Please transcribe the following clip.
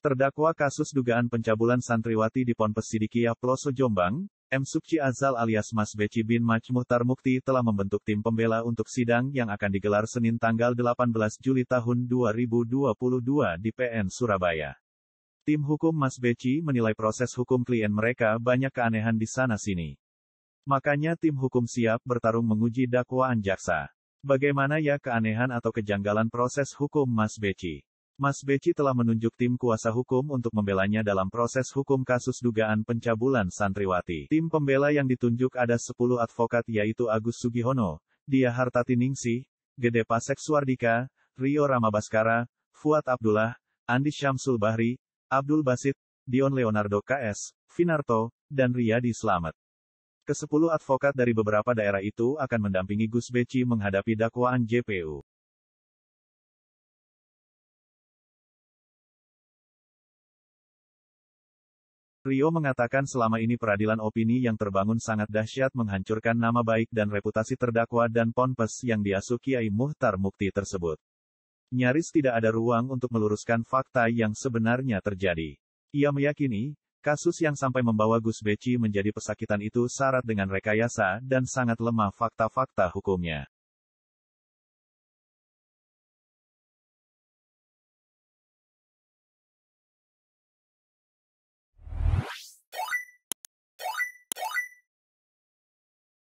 Terdakwa kasus dugaan pencabulan santriwati di Ponpes Sidikiah Ploso Jombang, M. Subci Azal alias Mas Beci bin Maj Muhtar Mukti telah membentuk tim pembela untuk sidang yang akan digelar Senin tanggal 18 Juli tahun 2022 di PN Surabaya. Tim hukum Mas Beci menilai proses hukum klien mereka banyak keanehan di sana-sini. Makanya tim hukum siap bertarung menguji dakwaan jaksa. Bagaimana ya keanehan atau kejanggalan proses hukum Mas Beci? Mas Beci telah menunjuk tim kuasa hukum untuk membelanya dalam proses hukum kasus dugaan pencabulan santriwati. Tim pembela yang ditunjuk ada 10 advokat yaitu Agus Sugihono, Dia Ningsi, Gede Pasek Suardika, Rio Ramabaskara, Fuad Abdullah, Andi Syamsul Bahri, Abdul Basit, Dion Leonardo KS, Finarto, dan Riyadi Slamet. Kesepuluh advokat dari beberapa daerah itu akan mendampingi Gus Beci menghadapi dakwaan JPU. Rio mengatakan selama ini peradilan opini yang terbangun sangat dahsyat menghancurkan nama baik dan reputasi terdakwa dan ponpes yang diasuh Kiai Muhtar Mukti tersebut. Nyaris tidak ada ruang untuk meluruskan fakta yang sebenarnya terjadi. Ia meyakini, kasus yang sampai membawa Gus Beci menjadi pesakitan itu syarat dengan rekayasa dan sangat lemah fakta-fakta hukumnya.